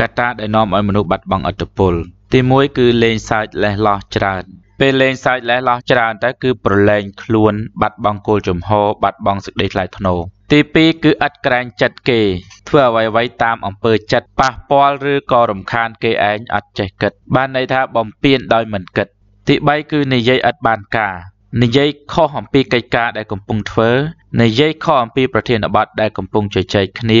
កត្តាដែលនាំឲ្យមនុស្សបាត់បង់អត្តពល ទី1គឺលេងសើចលេះលោះច្រើនពេលលេងសើចលេះលោះច្រើនទៅគឺប្រឡែងខ្លួនបាត់បង់គោលចំហបាត់បង់សេចក្តីថ្លៃថ្នូរទី2គឺឥតក្រែងចិត្តគេ ធ្វើអ្វីៗតាមអំពើចិត្តប៉ះពាល់ឬក៏រំខានគេឯងអត់ចេះគិតបានន័យថាបំពានដោយមិនគិតទី3គឺនិយាយឥតបានការនិយាយខុសអំពីកិច្ចការដែលកំពុងធ្វើនិយាយខុសអំពីប្រធានបទដែលកំពុងជជែកគ្នា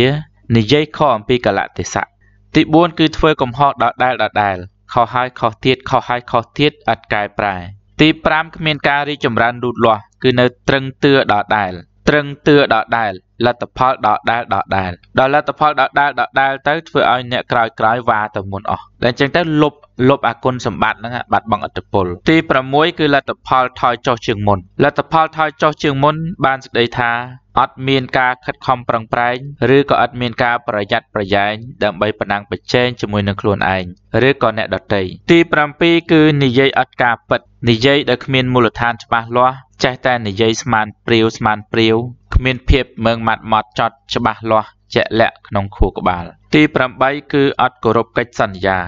និយាយខុសអំពីកលៈទេសៈទី4គឺ ធ្វើកំហុសដដែលដដែលខុសហើយខុសទៀតខុសហើយខុសទៀតឥតកែប្រែទី5គ្មានការរីកចម្រើនលូតលាស់គឺនៅត្រឹងទឿដដែលត្រឹងទឿដដែលលទ្ធផលដដែលដដែលដល់លទ្ធផលដដែលដដែលទៅធ្វើឲ្យអ្នកក្រោយក្រោយវ៉ាទៅមុនអស់តែអញ្ចឹងទៅលុបលុបអាគុណសម្បត្តិហ្នឹងបាត់បង់អត្តពលទី6គឺលទ្ធផលថយចុះជាងមុនលទ្ធផលថយចុះជាងមុនបានសេចក្តីថាអត់មានការខិតខំប្រឹងប្រែងឬក៏អត់មានការប្រយ័ត្នប្រយែងដើម្បីប្រណាំងប្រជែងជាមួយនឹងខ្លួនឯងឬក៏អ្នកដទៃទី7គឺនិយាយអត់ការពិតនិយាយដែលគ្មានមូលដ្ឋានច្បាស់លាស់ចេះតែនិយាយស្មានព្រាវស្មានព្រាវគ្មានភាពមឹងម៉ាត់ម៉ត់ចត់ច្បាស់លាស់ជាក់លាក់ក្នុងខួរក្បាលទី8គឺអត់គោរពកិច្ចសន្យា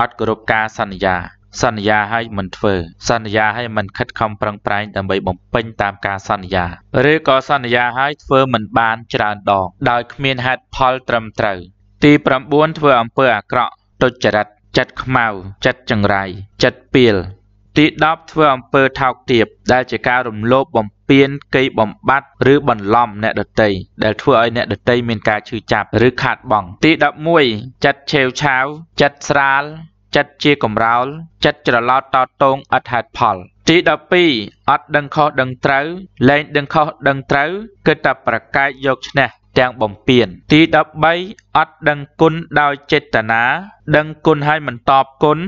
អត់គោរពការសន្យា សន្យាឲ្យមិនធ្វើសន្យាឲ្យមិនខិតខំប្រឹងប្រែងដើម្បីបំពេញតាមការសន្យា ឬក៏សន្យាឲ្យធ្វើមិនបានច្រើនដងដោយគ្មានហេតុផលត្រឹមត្រូវ ទី9ធ្វើអំពើអាក្រក់ទុច្ចរិតចិត្តខ្មៅចិត្តចង្រៃចិត្តពៀលទី10ធ្វើអំពើថោកទាបដែលជាការរំលោភបំពានកេយបំបត្តិឬបន្លំអ្នកដតីដែលធ្វើឲ្យអ្នកដតីមានការឈឺចាប់ឬខាតបង់ទី11ចិត្តឆេវឆាវចិត្តស្រាលចិត្តជាកំរោលចិត្តច្រឡោតតតងឥតហេតុផលទី12អត់ដឹងខុសដឹងត្រូវលែងដឹងខុសដឹងត្រូវគិតតែប្រកែកយកឈ្នះទាំងបំពេញទី13អត់ដឹងគុណដោយចេតនាដឹងគុណហើយមិនតបគុណ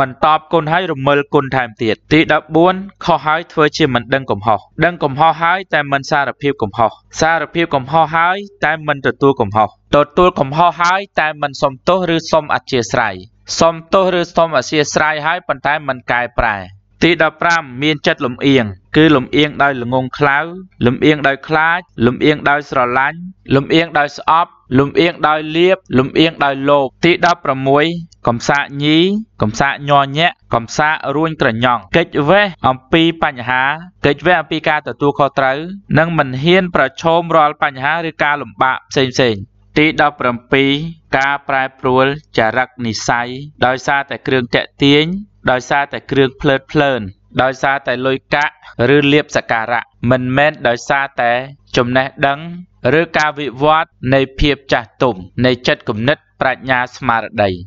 មិនតបគុណហើយរមិលគុណថែមទៀតទី14ខុសហើយធ្វើជាមិនដឹងកំហុសដឹងកំហុសហើយ តែមិនសារភាពកំហុសសារភាពកំហុសហើយតែមិនទទួលកំហុសទទួលកំហុសហើយតែមិនសុំទោសឬសុំអធ្យាស្រ័យសុំទោសឬសុំអធ្យាស្រ័យហើយប៉ុន្តែមិនកែប្រែទី15មានចិត្តលំអៀងគឺលំអៀងដោយល្ងងខ្លៅលំអៀងដោយខ្លាចលំអៀងដោយស្រឡាញ់លំអៀងដោយស្អប់ លំអៀងដោយលៀបលំអៀងដោយលោភទី16កំសាកញីកំសាកញ័រញាក់កំសាករួញក្រញ៉ង់កិច្ចវេះអំពីបញ្ហាកិច្ចវេះអំពីការទទួលខុសត្រូវនិងមិនហ៊ានប្រឈមរាល់បញ្ហាឬការលំបាកផ្សេងៗទី17ការប្រែប្រួលចរិតនិស័យដោយសារតែគ្រឿងតាក់ទាញ ដោយសារតែគ្រឿងភ្លើតភ្លើនដោយសារតែលុយកាក់ឬលៀបសការៈមិនមែនដោយសារតែចំណេះដឹងឬការវិវត្តនៃភាពចាស់ទុំនៃចិត្តគំនិតប្រាជ្ញាស្មារតី។